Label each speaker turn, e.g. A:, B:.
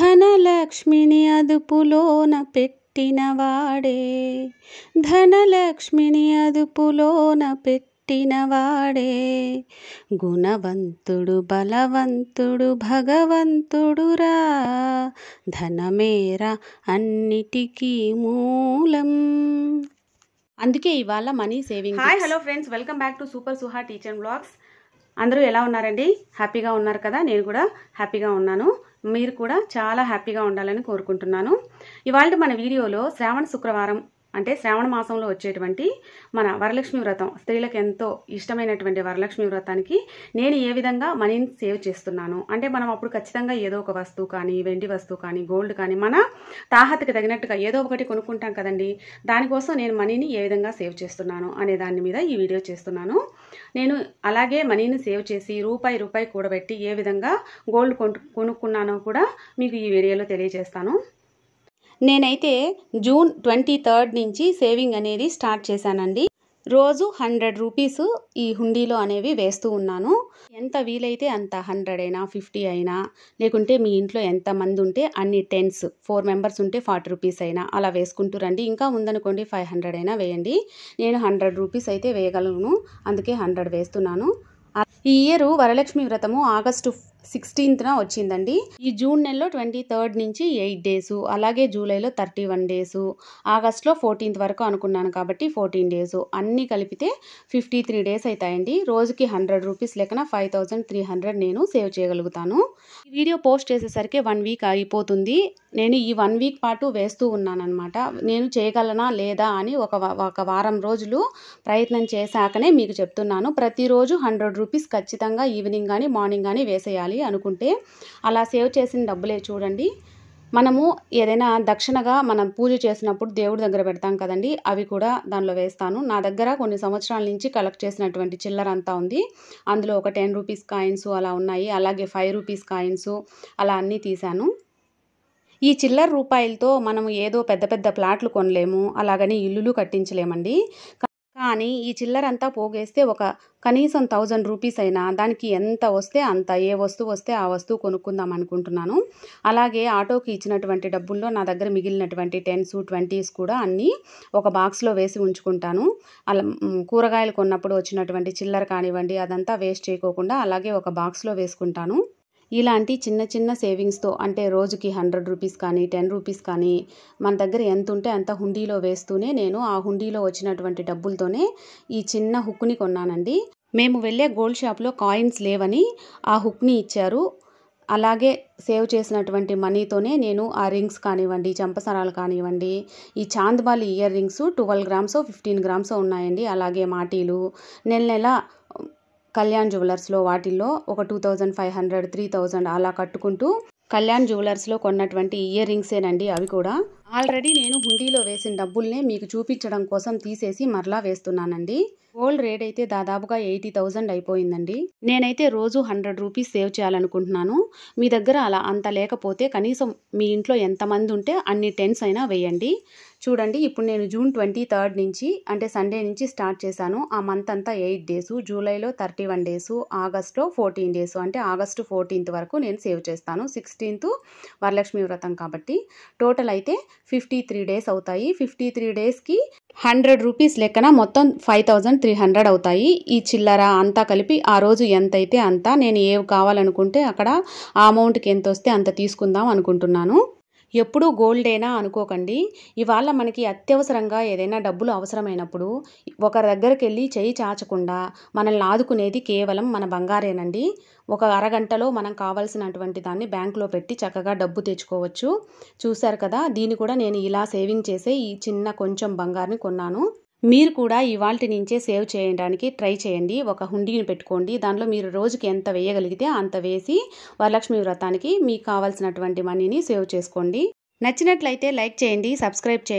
A: ధనలక్ష్మిని అదుపులోన పెట్టినవాడే ధనలక్ష్మిని అదుపులోన పెట్టిన వాడే గుణవంతుడు బలవంతుడు భగవంతుడురా ధనమేరా అన్నిటికీ మూలం అందుకే ఇవాళ money saving hi hello friends welcome back to super Suha teacher blogs అందరూ ఎలా ఉన్నారండి హ్యాపీగా ఉన్నారు కదా నేను కూడా హ్యాపీగా ఉన్నాను మీరు కూడా చాలా హ్యాపీగా ఉండాలని కోరుకుంటున్నాను ఇవాళ మన వీడియోలో శ్రావణ శుక్రవారం అంటే శ్రావణ మాసంలో వచ్చేటువంటి మన వరలక్ష్మి వ్రతం స్త్రీలకు ఎంతో ఇష్టమైనటువంటి వరలక్ష్మి వ్రతానికి నేను ఏ విధంగా మనీని సేవ్ చేస్తున్నాను అంటే మనం అప్పుడు ఖచ్చితంగా ఏదో ఒక వస్తువు కానీ వెండి వస్తువు కానీ గోల్డ్ కానీ మన తాహతకి తగినట్టుగా ఏదో ఒకటి కొనుక్కుంటాం కదండి దానికోసం నేను మనీని ఏ విధంగా సేవ్ చేస్తున్నాను అనే దాని మీద ఈ వీడియో చేస్తున్నాను నేను అలాగే మనీని సేవ్ చేసి రూపాయి రూపాయి కూడబెట్టి ఏ విధంగా గోల్డ్ కొనుక్కున్నానో కూడా మీకు ఈ వీడియోలో తెలియజేస్తాను నేనైతే జూన్ ట్వంటీ థర్డ్ నుంచి సేవింగ్ అనేది స్టార్ట్ చేశానండి రోజు హండ్రెడ్ రూపీస్ ఈ హుండీలో అనేవి వేస్తూ ఉన్నాను ఎంత వీలైతే అంత హండ్రెడ్ అయినా ఫిఫ్టీ అయినా లేకుంటే మీ ఇంట్లో ఎంత మంది ఉంటే అన్ని టెన్స్ ఫోర్ మెంబర్స్ ఉంటే ఫార్టీ రూపీస్ అయినా అలా వేసుకుంటూ రండి ఇంకా ఉందనుకోండి ఫైవ్ హండ్రెడ్ అయినా వేయండి నేను హండ్రెడ్ రూపీస్ అయితే వేయగలను అందుకే హండ్రెడ్ వేస్తున్నాను ఈ ఇయర్ వరలక్ష్మి వ్రతము ఆగస్టు సిక్స్టీన్త్న వచ్చిందండి ఈ జూన్ నెలలో ట్వంటీ థర్డ్ నుంచి ఎయిట్ డేస్ అలాగే జూలైలో థర్టీ వన్ డేస్ ఆగస్ట్లో ఫోర్టీన్త్ వరకు అనుకున్నాను కాబట్టి ఫోర్టీన్ డేస్ అన్నీ కలిపితే ఫిఫ్టీ త్రీ డేస్ అవుతాయండి రోజుకి హండ్రెడ్ రూపీస్ లెక్కన ఫైవ్ థౌజండ్ త్రీ హండ్రెడ్ నేను సేవ్ చేయగలుగుతాను ఈ వీడియో పోస్ట్ చేసేసరికి వన్ వీక్ అయిపోతుంది నేను ఈ వన్ వీక్ పాటు వేస్తూ ఉన్నానమాట నేను చేయగలనా లేదా అని ఒక ఒక వారం రోజులు ప్రయత్నం చేశాకనే మీకు చెప్తున్నాను ప్రతిరోజు హండ్రెడ్ రూపీస్ ఖచ్చితంగా ఈవినింగ్ కానీ మార్నింగ్ కానీ వేసేయాలి అనుకుంటే అలా సేవ్ చేసిన డబ్బులే చూడండి మనము ఏదైనా దక్షిణగా మనం పూజ చేసినప్పుడు దేవుడి దగ్గర పెడతాం కదండి అవి కూడా దానిలో వేస్తాను నా దగ్గర కొన్ని సంవత్సరాల నుంచి కలెక్ట్ చేసినటువంటి చిల్లర అంతా ఉంది అందులో ఒక టెన్ రూపీస్ కాయిన్స్ అలా ఉన్నాయి అలాగే ఫైవ్ రూపీస్ కాయిన్స్ అలా అన్నీ తీశాను ఈ చిల్లర రూపాయలతో మనం ఏదో పెద్ద పెద్ద ప్లాట్లు కొనలేము అలాగని ఇల్లులు కట్టించలేమండి కానీ ఈ చిల్లరంతా పోగేస్తే ఒక కనీసం థౌజండ్ రూపీస్ అయినా దానికి ఎంత వస్తే అంత ఏ వస్తువు వస్తే ఆ వస్తువు కొనుక్కుందాం అనుకుంటున్నాను అలాగే ఆటోకి ఇచ్చినటువంటి డబ్బుల్లో నా దగ్గర మిగిలినటువంటి టెన్స్ ట్వంటీస్ కూడా అన్నీ ఒక బాక్స్లో వేసి ఉంచుకుంటాను అలా కూరగాయలు కొన్నప్పుడు వచ్చినటువంటి చిల్లర కానివ్వండి అదంతా వేస్ట్ చేయకోకుండా అలాగే ఒక బాక్స్లో వేసుకుంటాను ఇలాంటి చిన్న చిన్న సేవింగ్స్తో అంటే రోజుకి హండ్రెడ్ రూపీస్ కానీ టెన్ రూపీస్ కానీ మన దగ్గర ఎంత ఉంటే అంత హుండీలో వేస్తూనే నేను ఆ హుండీలో వచ్చినటువంటి డబ్బులతోనే ఈ చిన్న హుక్ని కొన్నానండి మేము వెళ్ళే గోల్డ్ షాప్లో కాయిన్స్ లేవని ఆ హుక్ని ఇచ్చారు అలాగే సేవ్ చేసినటువంటి మనీతోనే నేను ఆ రింగ్స్ కానివ్వండి చంపసరాలు కానివ్వండి ఈ chandbali earrings twelve grams fifteen grams ఉన్నాయండి అలాగే మాటీలు నెల నెల కళ్యాణ్ జ్యువెలర్స్లో వాటిల్లో ఒక two thousand five hundred three thousand అలా కట్టుకుంటూ కళ్యాణ్ జ్యువెలర్స్లో కొన్నటువంటి ఇయర్ రింగ్సేనండి అవి కూడా ఆల్రెడీ నేను హుండీలో వేసిన డబ్బుల్నే మీకు చూపించడం కోసం తీసేసి మరలా వేస్తున్నానండి గోల్డ్ రేట్ అయితే దాదాపుగా ఎయిటీ థౌజండ్ అయిపోయిందండి నేనైతే రోజు హండ్రెడ్ రూపీస్ సేవ్ చేయాలనుకుంటున్నాను మీ దగ్గర అలా అంత లేకపోతే కనీసం మీ ఇంట్లో ఎంతమంది ఉంటే అన్ని టెన్స్ అయినా వేయండి చూడండి ఇప్పుడు నేను జూన్ ట్వంటీ థర్డ్ నుంచి అంటే సండే నుంచి స్టార్ట్ చేశాను ఆ మంత్ అంతా ఎయిట్ డేస్ జూలైలో థర్టీ వన్ డేస్ ఆగస్ట్లో ఫోర్టీన్ డేస్ అంటే ఆగస్టు ఫోర్టీన్త్ వరకు నేను సేవ్ చేస్తాను సిక్స్టీన్త్ వరలక్ష్మి వ్రతం కాబట్టి టోటల్ అయితే ఫిఫ్టీ త్రీ డేస్ అవుతాయి ఫిఫ్టీ త్రీ డేస్కి హండ్రెడ్ రూపీస్ లెక్కన మొత్తం ఫైవ్ థౌజండ్ త్రీ హండ్రెడ్ అవుతాయి ఈ చిల్లర అంతా కలిపి ఆ రోజు ఎంత అయితే అంత నేను ఏవి కావాలనుకుంటే అక్కడ ఆ అమౌంట్కి ఎంత వస్తే అంత తీసుకుందాం అనుకుంటున్నాను ఎప్పుడూ గోల్డేనా అనుకోకండి ఇవాళ మనకి అత్యవసరంగా ఏదైనా డబ్బులు అవసరమైనప్పుడు ఒకరి దగ్గరికి వెళ్ళి చేయి చాచకుండా మనల్ని ఆదుకునేది కేవలం మన బంగారేనండి ఒక అరగంటలో మనం కావాల్సినటువంటి దాన్ని బ్యాంకులో పెట్టి చక్కగా డబ్బు తెచ్చుకోవచ్చు చూశారు కదా దీన్ని కూడా నేను ఇలా సేవింగ్ చేసే ఈ చిన్న కొంచెం బంగారుని కొన్నాను మీరు కూడా ఇవాళ నుంచే సేవ్ చేయడానికి ట్రై చేయండి ఒక హుండీని పెట్టుకోండి దానిలో మీరు రోజుకి ఎంత వేయగలిగితే అంత వేసి వరలక్ష్మి వ్రతానికి మీకు కావాల్సినటువంటి మనీని సేవ్ చేసుకోండి నచ్చినట్లయితే లైక్ చేయండి సబ్స్క్రైబ్ చేయండి